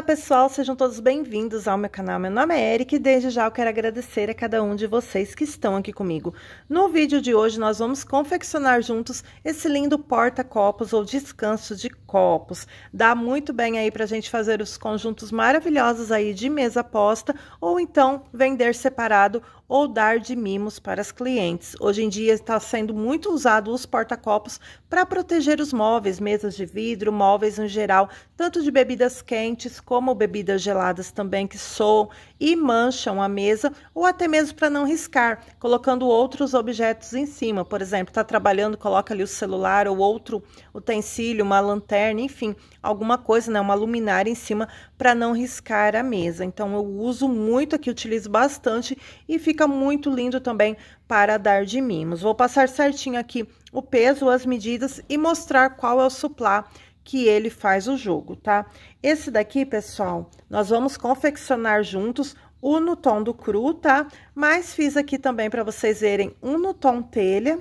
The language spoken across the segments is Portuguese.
Olá pessoal, sejam todos bem-vindos ao meu canal. Meu nome é Eric e desde já eu quero agradecer a cada um de vocês que estão aqui comigo. No vídeo de hoje nós vamos confeccionar juntos esse lindo porta-copos ou descanso de copos. Dá muito bem aí para a gente fazer os conjuntos maravilhosos aí de mesa posta ou então vender separado ou dar de mimos para as clientes. Hoje em dia está sendo muito usado os porta-copos para proteger os móveis, mesas de vidro, móveis em geral, tanto de bebidas quentes como bebidas geladas também que soam e mancham a mesa ou até mesmo para não riscar, colocando outros objetos em cima. Por exemplo, está trabalhando, coloca ali o celular ou outro utensílio, uma lanterna, enfim, alguma coisa, né, uma luminária em cima para não riscar a mesa. Então eu uso muito aqui, utilizo bastante e fica fica muito lindo também para dar de mimos. Vou passar certinho aqui o peso, as medidas e mostrar qual é o suplá que ele faz o jogo, tá? Esse daqui, pessoal, nós vamos confeccionar juntos o no tom do cru, tá? Mas fiz aqui também para vocês verem um no tom telha,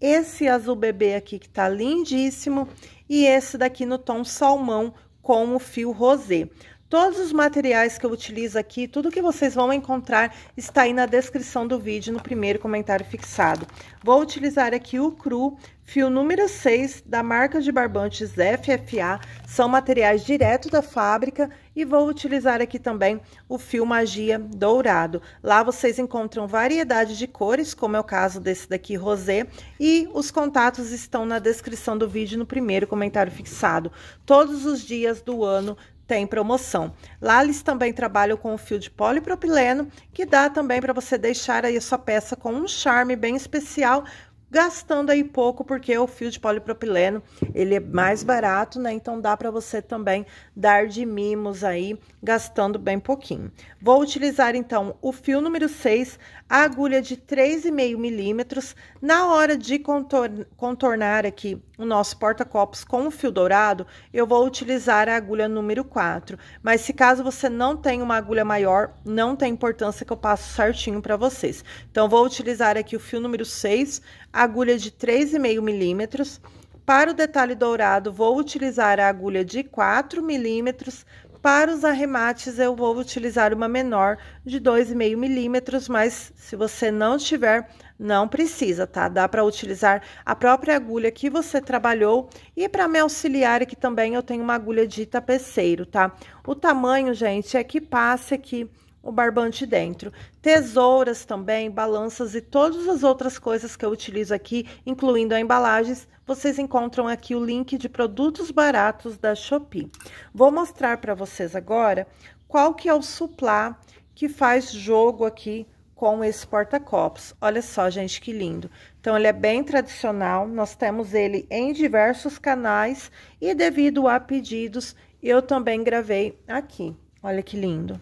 esse azul bebê aqui que tá lindíssimo e esse daqui no tom salmão com o fio rosé. Todos os materiais que eu utilizo aqui, tudo que vocês vão encontrar está aí na descrição do vídeo, no primeiro comentário fixado. Vou utilizar aqui o Cru, fio número 6 da marca de barbantes FFA, são materiais direto da fábrica e vou utilizar aqui também o fio Magia Dourado. Lá vocês encontram variedade de cores, como é o caso desse daqui rosé, e os contatos estão na descrição do vídeo no primeiro comentário fixado. Todos os dias do ano tem promoção. Lá eles também trabalham com o fio de polipropileno, que dá também para você deixar aí a sua peça com um charme bem especial, gastando aí pouco, porque o fio de polipropileno, ele é mais barato, né? Então dá para você também dar de mimos aí, gastando bem pouquinho. Vou utilizar então o fio número 6, a agulha de 3,5 milímetros. Na hora de contornar aqui o nosso porta-copos com o fio dourado, eu vou utilizar a agulha número 4. Mas se caso você não tem uma agulha maior, não tem importância que eu passo certinho para vocês. Então, vou utilizar aqui o fio número 6, agulha de 3,5 milímetros. Para o detalhe dourado, vou utilizar a agulha de 4 milímetros. Para os arremates, eu vou utilizar uma menor de 2,5 milímetros, mas se você não tiver, não precisa, tá? Dá para utilizar a própria agulha que você trabalhou e para me auxiliar aqui também eu tenho uma agulha de tapeceiro, tá? O tamanho, gente, é que passe aqui o barbante dentro. Tesouras também, balanças e todas as outras coisas que eu utilizo aqui, incluindo embalagens, vocês encontram aqui o link de produtos baratos da Shopee. Vou mostrar para vocês agora qual que é o suplá que faz jogo aqui com esse porta-copos. Olha só, gente, que lindo. Então, ele é bem tradicional, nós temos ele em diversos canais e devido a pedidos, eu também gravei aqui. Olha que lindo.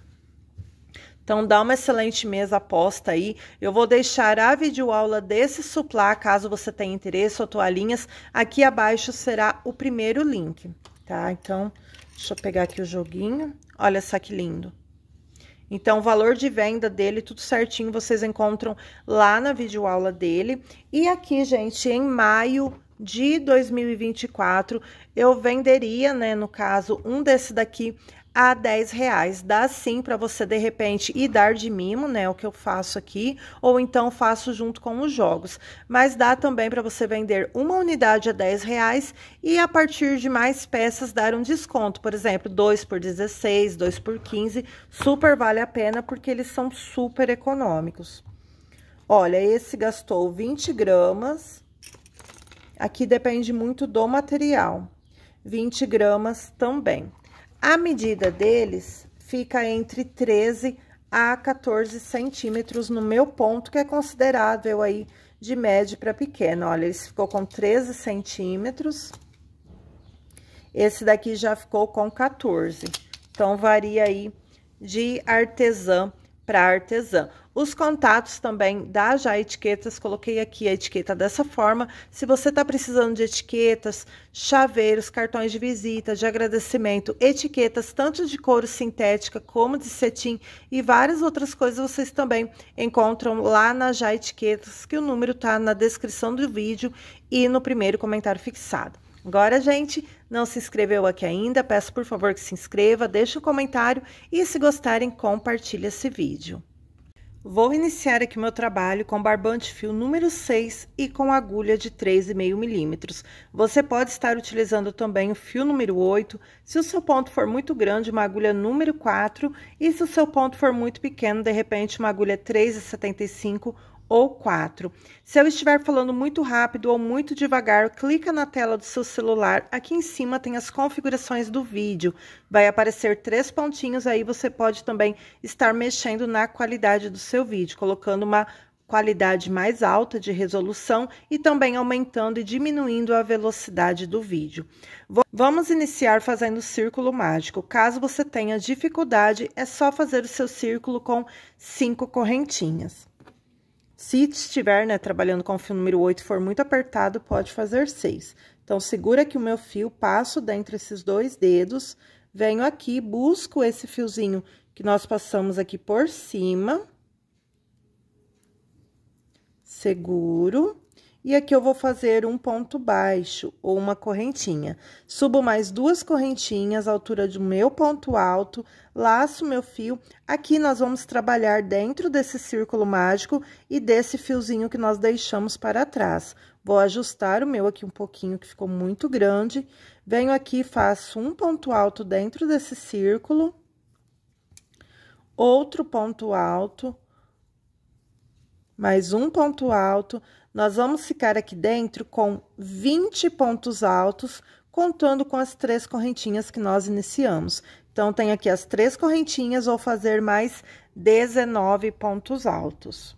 Então dá uma excelente mesa aposta aí. Eu vou deixar a videoaula desse suplá, caso você tenha interesse ou toalhinhas, aqui abaixo será o primeiro link, tá? Então, deixa eu pegar aqui o joguinho. Olha só que lindo. Então, o valor de venda dele, tudo certinho, vocês encontram lá na videoaula dele. E aqui, gente, em maio de 2024, eu venderia, né, no caso, um desse daqui a 10 reais. Dá sim para você, de repente, ir dar de mimo, né? O que eu faço aqui, ou então faço junto com os jogos. Mas dá também para você vender uma unidade a 10 reais e a partir de mais peças dar um desconto. Por exemplo, 2 por 16, 2 por 15. Super vale a pena porque eles são super econômicos. Olha, esse gastou 20 gramas. Aqui depende muito do material. 20 gramas também. A medida deles fica entre 13 a 14 centímetros no meu ponto, que é considerável aí de médio para pequeno. Olha, esse ficou com 13 centímetros. Esse daqui já ficou com 14. Então, varia aí de artesã para artesã. Os contatos também da Já Etiquetas, coloquei aqui a etiqueta dessa forma. Se você está precisando de etiquetas, chaveiros, cartões de visita, de agradecimento, etiquetas tanto de couro sintética como de cetim e várias outras coisas vocês também encontram lá na Já Etiquetas, que o número está na descrição do vídeo e no primeiro comentário fixado. Agora, gente, não se inscreveu aqui ainda? Peço por favor que se inscreva, deixe o um comentário e, se gostarem, compartilhe esse vídeo. Vou iniciar aqui meu trabalho com barbante fio número 6 e com agulha de 3,5 milímetros. Você pode estar utilizando também o fio número 8, se o seu ponto for muito grande, uma agulha número 4, e se o seu ponto for muito pequeno, de repente uma agulha 3,75 ou 4. Se eu estiver falando muito rápido ou muito devagar, clica na tela do seu celular. Aqui em cima tem as configurações do vídeo. Vai aparecer três pontinhos, aí você pode também estar mexendo na qualidade do seu vídeo, colocando uma qualidade mais alta de resolução e também aumentando e diminuindo a velocidade do vídeo. Vamos iniciar fazendo o círculo mágico. Caso você tenha dificuldade, é só fazer o seu círculo com cinco correntinhas. Se estiver né, trabalhando com o fio número 8 for muito apertado, pode fazer 6. Então, segura aqui o meu fio, passo dentro esses dois dedos, venho aqui, busco esse fiozinho que nós passamos aqui por cima. Seguro. E aqui eu vou fazer um ponto baixo ou uma correntinha. Subo mais duas correntinhas, altura do meu ponto alto, laço meu fio. Aqui nós vamos trabalhar dentro desse círculo mágico e desse fiozinho que nós deixamos para trás. Vou ajustar o meu aqui um pouquinho, que ficou muito grande. Venho aqui, faço um ponto alto dentro desse círculo. Outro ponto alto. Mais um ponto alto nós vamos ficar aqui dentro com 20 pontos altos, contando com as três correntinhas que nós iniciamos. Então, tem aqui as três correntinhas, vou fazer mais 19 pontos altos.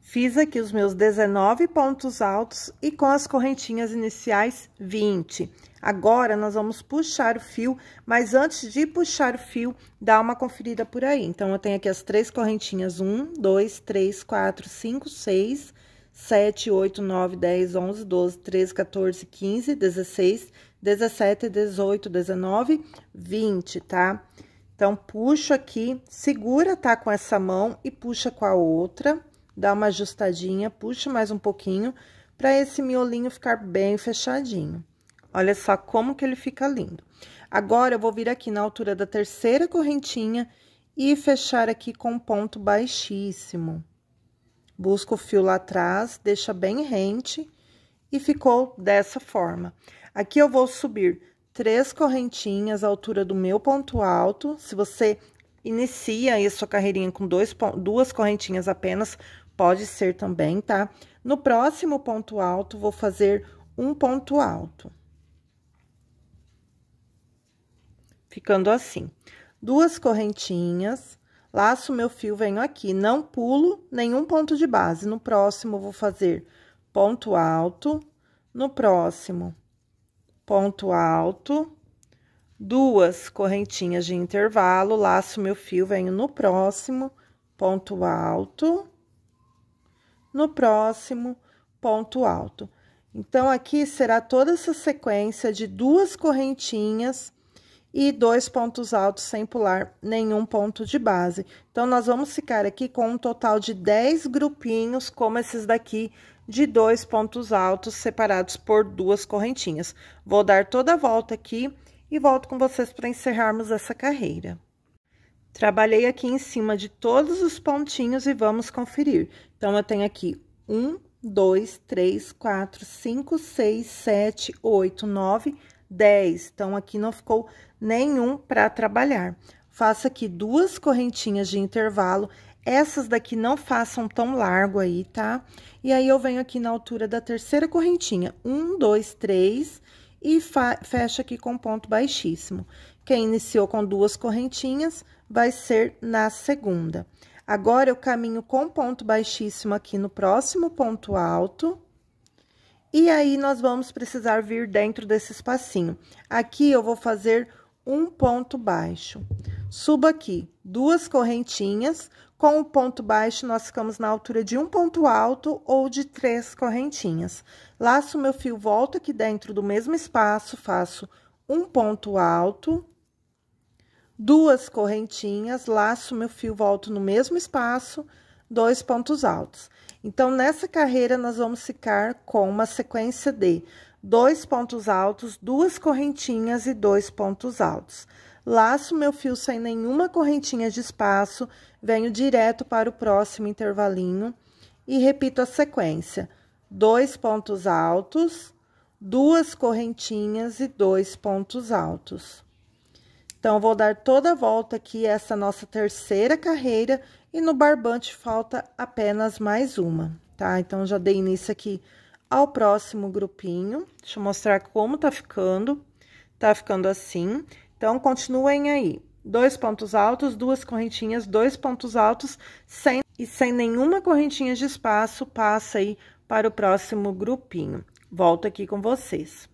Fiz aqui os meus 19 pontos altos e com as correntinhas iniciais, 20. Agora, nós vamos puxar o fio, mas antes de puxar o fio, dá uma conferida por aí. Então, eu tenho aqui as três correntinhas, um, dois, três, quatro, cinco, seis 7, 8, 9, 10, 11, 12, 13, 14, 15, 16, 17, 18, 19, 20, tá? Então, puxo aqui, segura, tá? Com essa mão e puxa com a outra, dá uma ajustadinha, puxa mais um pouquinho, pra esse miolinho ficar bem fechadinho. Olha só como que ele fica lindo. Agora, eu vou vir aqui na altura da terceira correntinha e fechar aqui com ponto baixíssimo. Busca o fio lá atrás, deixa bem rente e ficou dessa forma. Aqui eu vou subir três correntinhas à altura do meu ponto alto. Se você inicia aí a sua carreirinha com dois, duas correntinhas apenas, pode ser também, tá? No próximo ponto alto, vou fazer um ponto alto. Ficando assim. Duas correntinhas, Laço meu fio, venho aqui, não pulo nenhum ponto de base. No próximo, vou fazer ponto alto, no próximo, ponto alto, duas correntinhas de intervalo, laço meu fio, venho no próximo, ponto alto, no próximo, ponto alto. Então, aqui será toda essa sequência de duas correntinhas e dois pontos altos sem pular nenhum ponto de base. Então, nós vamos ficar aqui com um total de 10 grupinhos, como esses daqui, de dois pontos altos separados por duas correntinhas. Vou dar toda a volta aqui e volto com vocês para encerrarmos essa carreira. Trabalhei aqui em cima de todos os pontinhos e vamos conferir. Então, eu tenho aqui um, dois, três, quatro, cinco, seis, sete, oito, nove, 10. Então, aqui não ficou nenhum para trabalhar. Faça aqui duas correntinhas de intervalo. Essas daqui não façam tão largo aí, tá? E aí, eu venho aqui na altura da terceira correntinha. Um, dois, três e fecha aqui com ponto baixíssimo. Quem iniciou com duas correntinhas vai ser na segunda. Agora, eu caminho com ponto baixíssimo aqui no próximo ponto alto e aí, nós vamos precisar vir dentro desse espacinho. Aqui, eu vou fazer um ponto baixo. Subo aqui duas correntinhas, com o ponto baixo nós ficamos na altura de um ponto alto ou de três correntinhas. Laço meu fio, volto aqui dentro do mesmo espaço, faço um ponto alto, duas correntinhas, laço meu fio, volto no mesmo espaço, dois pontos altos. Então, nessa carreira, nós vamos ficar com uma sequência de dois pontos altos, duas correntinhas e dois pontos altos. Laço meu fio sem nenhuma correntinha de espaço, venho direto para o próximo intervalinho e repito a sequência. Dois pontos altos, duas correntinhas e dois pontos altos. Então, vou dar toda a volta aqui, essa nossa terceira carreira, e no barbante falta apenas mais uma, tá? Então, já dei início aqui ao próximo grupinho. Deixa eu mostrar como tá ficando. Tá ficando assim. Então, continuem aí. Dois pontos altos, duas correntinhas, dois pontos altos, sem e sem nenhuma correntinha de espaço, passa aí para o próximo grupinho. Volto aqui com vocês.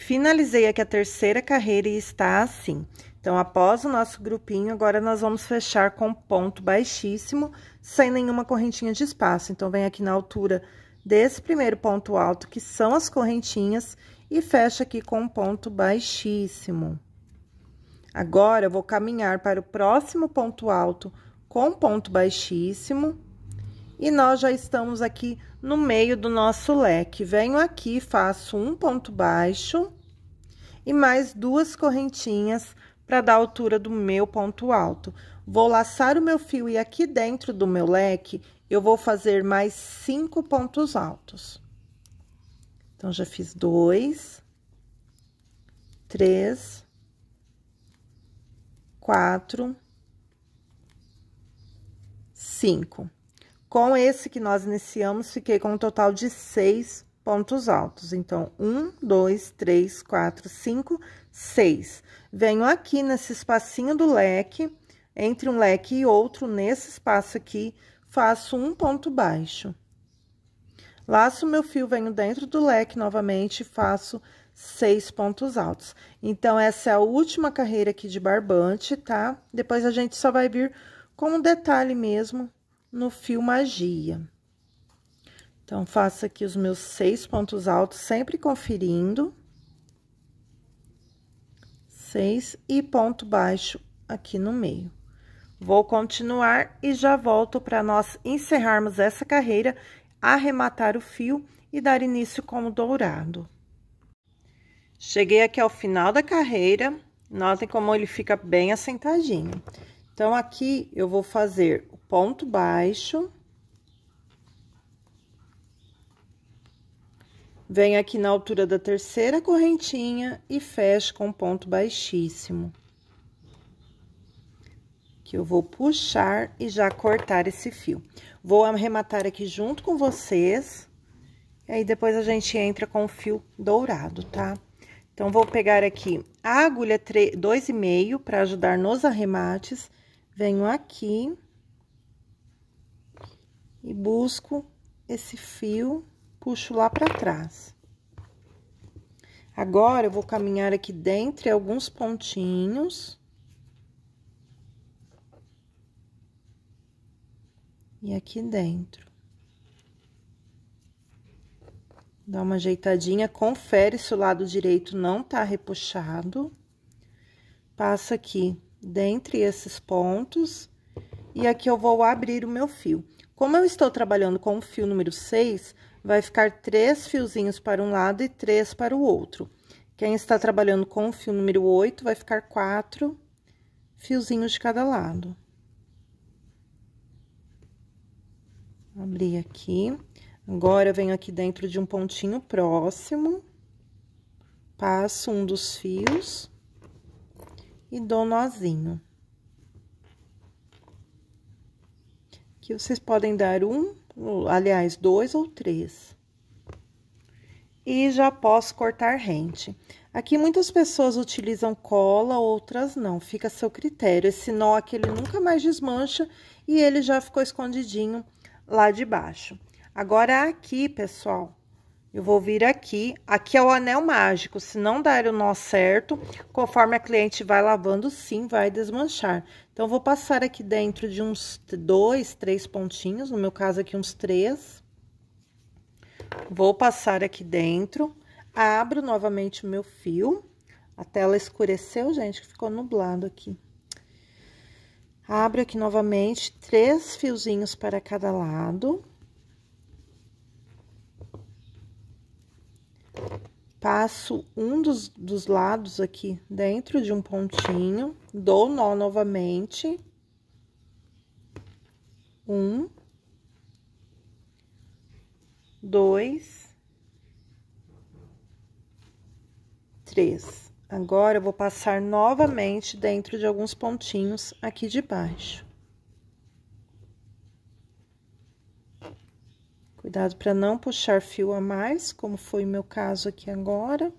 Finalizei aqui a terceira carreira e está assim. Então, após o nosso grupinho, agora nós vamos fechar com ponto baixíssimo, sem nenhuma correntinha de espaço. Então, vem aqui na altura desse primeiro ponto alto, que são as correntinhas, e fecha aqui com ponto baixíssimo. Agora, eu vou caminhar para o próximo ponto alto com ponto baixíssimo e nós já estamos aqui no meio do nosso leque. Venho aqui, faço um ponto baixo e mais duas correntinhas para dar a altura do meu ponto alto. Vou laçar o meu fio e aqui dentro do meu leque, eu vou fazer mais cinco pontos altos. Então, já fiz dois, três, quatro, cinco. Com esse que nós iniciamos, fiquei com um total de seis pontos altos. Então, um, dois, três, quatro, cinco, seis. Venho aqui nesse espacinho do leque, entre um leque e outro, nesse espaço aqui, faço um ponto baixo. Laço meu fio, venho dentro do leque novamente e faço seis pontos altos. Então, essa é a última carreira aqui de barbante, tá? Depois a gente só vai vir com um detalhe mesmo no fio magia. Então, faço aqui os meus seis pontos altos, sempre conferindo. Seis e ponto baixo aqui no meio. Vou continuar e já volto para nós encerrarmos essa carreira, arrematar o fio e dar início com o dourado. Cheguei aqui ao final da carreira, notem como ele fica bem assentadinho. Então, aqui eu vou fazer o ponto baixo. Venho aqui na altura da terceira correntinha e fecho com ponto baixíssimo. Que eu vou puxar e já cortar esse fio. Vou arrematar aqui junto com vocês. E aí, depois a gente entra com o fio dourado, tá? Então, vou pegar aqui a agulha 2,5 para ajudar nos arremates. Venho aqui e busco esse fio, puxo lá para trás. Agora, eu vou caminhar aqui dentro alguns pontinhos. E aqui dentro. Dá uma ajeitadinha, confere se o lado direito não tá repuxado. Passa aqui dentre esses pontos. E aqui eu vou abrir o meu fio. Como eu estou trabalhando com o fio número 6, vai ficar três fiozinhos para um lado e três para o outro. Quem está trabalhando com o fio número 8, vai ficar quatro fiozinhos de cada lado. Abri aqui. Agora, eu venho aqui dentro de um pontinho próximo, passo um dos fios e dou nozinho. aqui, vocês podem dar um, aliás, dois ou três. E já posso cortar rente. Aqui muitas pessoas utilizam cola, outras não, fica a seu critério. Esse nó aqui ele nunca mais desmancha e ele já ficou escondidinho lá de baixo. Agora aqui, pessoal, eu vou vir aqui, aqui é o anel mágico, se não der o nó certo, conforme a cliente vai lavando, sim, vai desmanchar. Então, vou passar aqui dentro de uns dois, três pontinhos, no meu caso aqui uns três. Vou passar aqui dentro, abro novamente o meu fio, a tela escureceu, gente, que ficou nublado aqui. Abro aqui novamente, três fiozinhos para cada lado. passo um dos, dos lados aqui dentro de um pontinho, dou nó novamente. Um, dois, três. Agora, eu vou passar novamente dentro de alguns pontinhos aqui de baixo. Cuidado para não puxar fio a mais, como foi o meu caso aqui agora.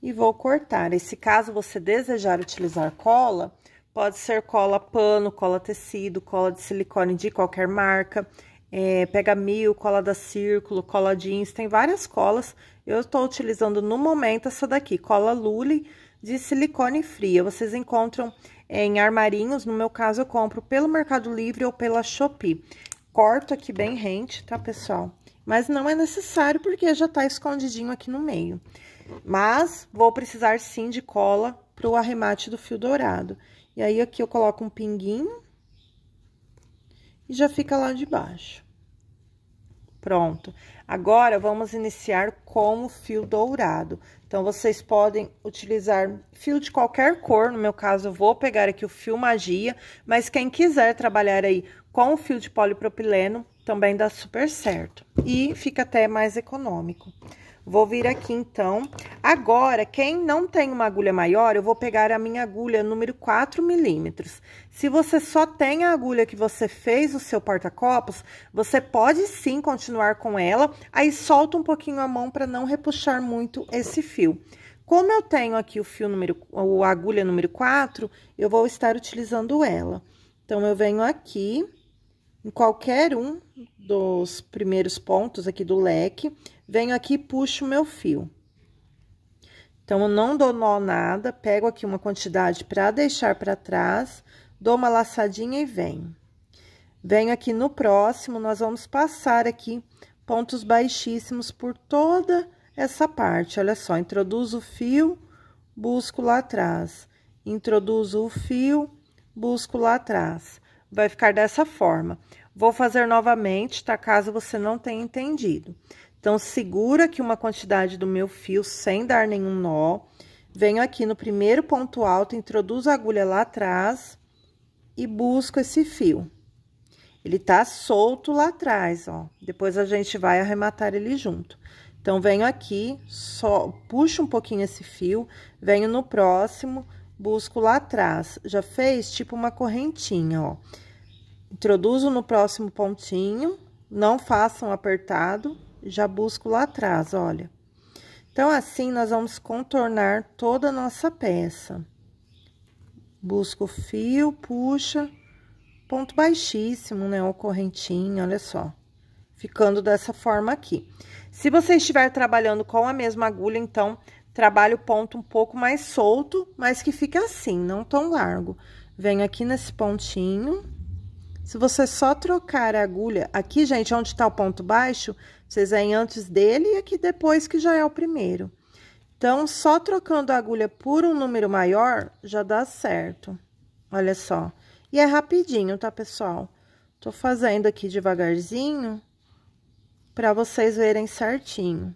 E vou cortar. E se caso você desejar utilizar cola, pode ser cola pano, cola tecido, cola de silicone de qualquer marca, é, pega mil, cola da Círculo, cola jeans, tem várias colas. Eu estou utilizando no momento essa daqui, cola Lully, de silicone fria. Vocês encontram em armarinhos, no meu caso eu compro pelo Mercado Livre ou pela Shopee. Corto aqui bem rente, tá, pessoal? Mas não é necessário porque já tá escondidinho aqui no meio. Mas vou precisar sim de cola para o arremate do fio dourado. E aí, aqui eu coloco um pinguinho e já fica lá de baixo. Pronto. Agora, vamos iniciar com o fio dourado. Então, vocês podem utilizar fio de qualquer cor, no meu caso, eu vou pegar aqui o fio magia, mas quem quiser trabalhar aí com o fio de polipropileno, também dá super certo. E fica até mais econômico. Vou vir aqui, então. Agora, quem não tem uma agulha maior, eu vou pegar a minha agulha número 4 milímetros. Se você só tem a agulha que você fez o seu porta-copos, você pode sim continuar com ela, aí solta um pouquinho a mão para não repuxar muito esse fio. Como eu tenho aqui o fio número, a agulha número 4, eu vou estar utilizando ela. Então, eu venho aqui, em qualquer um dos primeiros pontos aqui do leque, venho aqui e puxo o meu fio. Então, eu não dou nó nada, pego aqui uma quantidade para deixar para trás dou uma laçadinha e venho. Venho aqui no próximo, nós vamos passar aqui pontos baixíssimos por toda essa parte. Olha só, introduzo o fio, busco lá atrás. Introduzo o fio, busco lá atrás. Vai ficar dessa forma. Vou fazer novamente, tá? Caso você não tenha entendido. Então, segura aqui uma quantidade do meu fio sem dar nenhum nó. Venho aqui no primeiro ponto alto, introduzo a agulha lá atrás e busco esse fio. Ele tá solto lá atrás, ó. Depois a gente vai arrematar ele junto. Então, venho aqui, só puxo um pouquinho esse fio, venho no próximo, busco lá atrás. Já fez tipo uma correntinha, ó. Introduzo no próximo pontinho, não façam um apertado, já busco lá atrás, olha. Então, assim, nós vamos contornar toda a nossa peça busca o fio, puxa, ponto baixíssimo, né? O correntinho, olha só. Ficando dessa forma aqui. Se você estiver trabalhando com a mesma agulha, então, trabalha o ponto um pouco mais solto, mas que fique assim, não tão largo. Vem aqui nesse pontinho. Se você só trocar a agulha, aqui, gente, onde tá o ponto baixo, vocês vêm antes dele e aqui depois que já é o primeiro. Então, só trocando a agulha por um número maior, já dá certo. Olha só. E é rapidinho, tá, pessoal? Tô fazendo aqui devagarzinho para vocês verem certinho.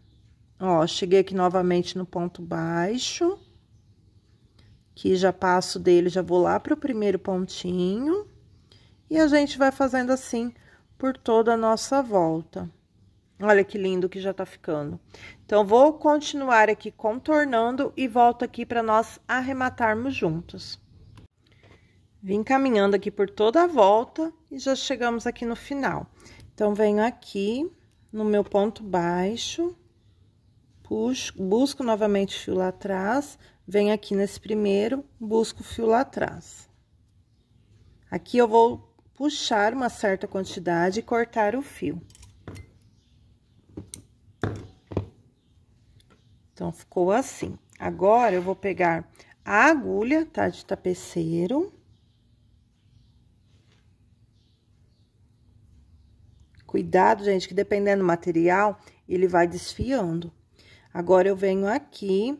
Ó, cheguei aqui novamente no ponto baixo. Que já passo dele, já vou lá pro primeiro pontinho. E a gente vai fazendo assim por toda a nossa volta. Olha que lindo que já tá ficando. Então, vou continuar aqui contornando e volto aqui para nós arrematarmos juntos. Vim caminhando aqui por toda a volta e já chegamos aqui no final. Então, venho aqui no meu ponto baixo, puxo, busco novamente o fio lá atrás, venho aqui nesse primeiro, busco o fio lá atrás. Aqui eu vou puxar uma certa quantidade e cortar o fio. Então, ficou assim. Agora, eu vou pegar a agulha, tá? De tapeceiro. Cuidado, gente, que dependendo do material, ele vai desfiando. Agora, eu venho aqui,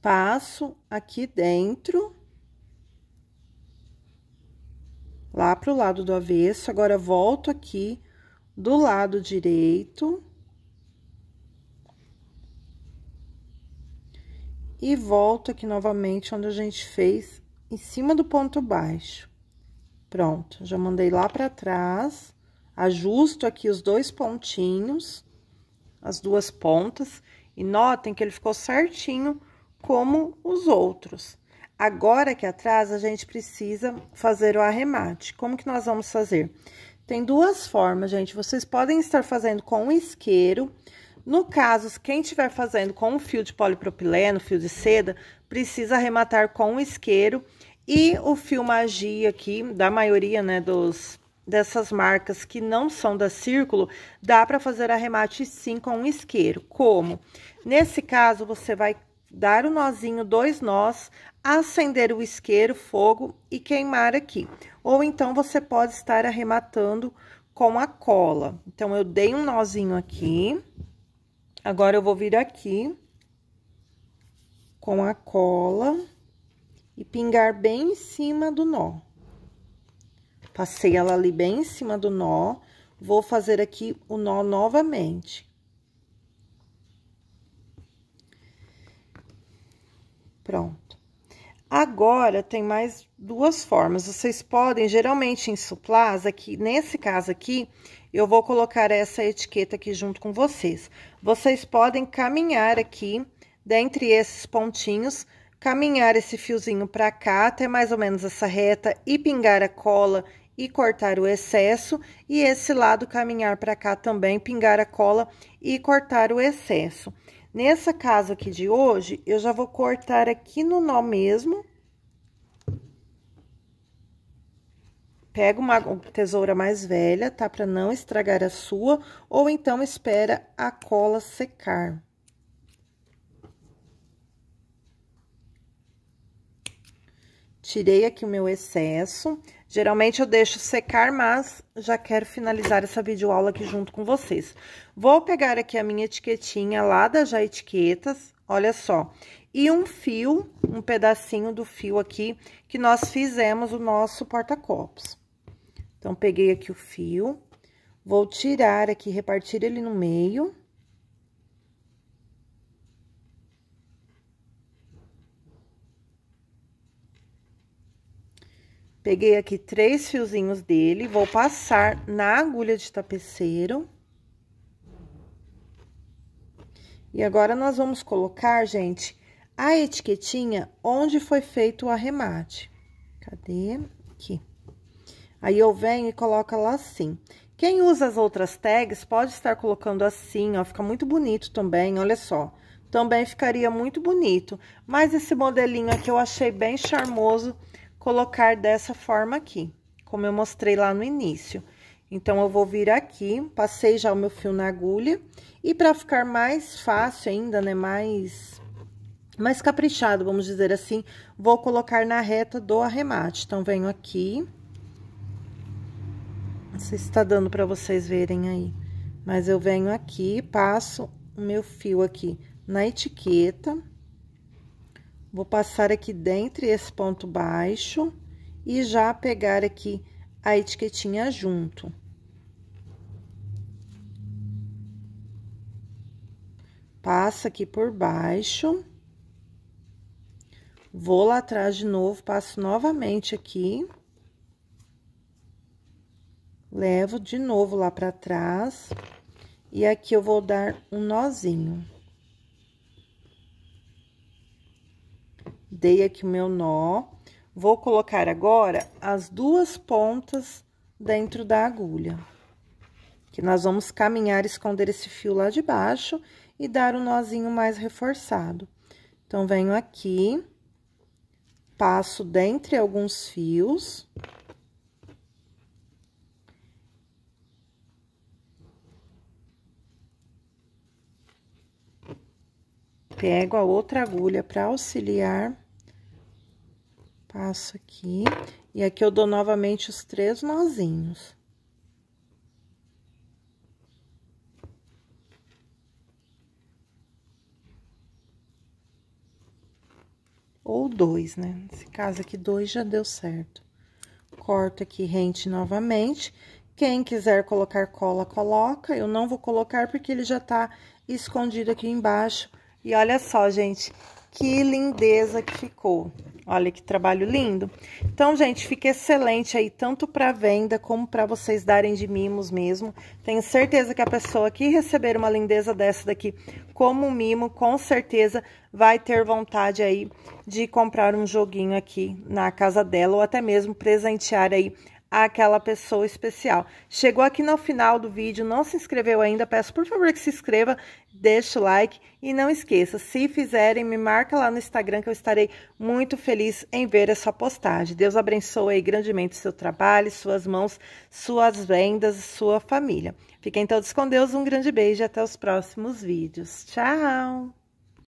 passo aqui dentro, lá pro lado do avesso. Agora, volto aqui do lado direito e volto aqui novamente onde a gente fez em cima do ponto baixo. Pronto, já mandei lá para trás, ajusto aqui os dois pontinhos, as duas pontas, e notem que ele ficou certinho como os outros. Agora aqui é atrás, a gente precisa fazer o arremate. Como que nós vamos fazer? Tem duas formas, gente. Vocês podem estar fazendo com um isqueiro, no caso, quem estiver fazendo com um fio de polipropileno, fio de seda, precisa arrematar com um isqueiro e o fio magia aqui, da maioria, né, dos dessas marcas que não são da Círculo, dá para fazer arremate sim com um isqueiro. Como? Nesse caso, você vai dar o um nozinho, dois nós, acender o isqueiro, fogo e queimar aqui. Ou então, você pode estar arrematando com a cola. Então, eu dei um nozinho aqui Agora, eu vou vir aqui com a cola e pingar bem em cima do nó. Passei ela ali bem em cima do nó, vou fazer aqui o nó novamente. Pronto. Agora, tem mais duas formas. Vocês podem, geralmente em suplás, aqui, nesse caso aqui, eu vou colocar essa etiqueta aqui junto com vocês vocês podem caminhar aqui, dentre esses pontinhos, caminhar esse fiozinho para cá até mais ou menos essa reta e pingar a cola e cortar o excesso, e esse lado caminhar para cá também, pingar a cola e cortar o excesso. Nessa casa aqui de hoje, eu já vou cortar aqui no nó mesmo, Pega uma tesoura mais velha, tá? Pra não estragar a sua, ou então espera a cola secar. Tirei aqui o meu excesso. Geralmente eu deixo secar, mas já quero finalizar essa videoaula aqui junto com vocês. Vou pegar aqui a minha etiquetinha lá da Já Etiquetas, olha só. E um fio, um pedacinho do fio aqui, que nós fizemos o nosso porta-copos. Então, peguei aqui o fio, vou tirar aqui, repartir ele no meio. Peguei aqui três fiozinhos dele, vou passar na agulha de tapeceiro. E agora, nós vamos colocar, gente, a etiquetinha onde foi feito o arremate. Cadê? Aqui. Aí eu venho e coloco ela assim. Quem usa as outras tags pode estar colocando assim, ó, fica muito bonito também, olha só. Também ficaria muito bonito, mas esse modelinho aqui eu achei bem charmoso colocar dessa forma aqui, como eu mostrei lá no início. Então, eu vou vir aqui, passei já o meu fio na agulha, e para ficar mais fácil ainda, né, mais, mais caprichado, vamos dizer assim, vou colocar na reta do arremate. Então, venho aqui, sei se tá dando para vocês verem aí. Mas eu venho aqui, passo o meu fio aqui na etiqueta. Vou passar aqui dentro esse ponto baixo e já pegar aqui a etiquetinha junto. Passa aqui por baixo. Vou lá atrás de novo, passo novamente aqui. Aqui levo de novo lá para trás, e aqui eu vou dar um nozinho. Dei aqui o meu nó. Vou colocar agora as duas pontas dentro da agulha. Que nós vamos caminhar, esconder esse fio lá de baixo e dar um nozinho mais reforçado. Então, venho aqui, passo dentre alguns fios... Pego a outra agulha para auxiliar, passo aqui, e aqui eu dou novamente os três nozinhos. Ou dois, né? Nesse caso aqui, dois já deu certo. Corto aqui rente novamente. Quem quiser colocar cola, coloca. Eu não vou colocar porque ele já tá escondido aqui embaixo e olha só, gente, que lindeza que ficou. Olha que trabalho lindo. Então, gente, fica excelente aí, tanto para venda como para vocês darem de mimos mesmo. Tenho certeza que a pessoa que receber uma lindeza dessa daqui como mimo, com certeza vai ter vontade aí de comprar um joguinho aqui na casa dela ou até mesmo presentear aí àquela pessoa especial. Chegou aqui no final do vídeo, não se inscreveu ainda, peço por favor que se inscreva, deixe o like e não esqueça, se fizerem, me marca lá no Instagram que eu estarei muito feliz em ver essa postagem. Deus abençoe grandemente seu trabalho, suas mãos, suas vendas, sua família. Fiquem todos com Deus, um grande beijo e até os próximos vídeos. Tchau!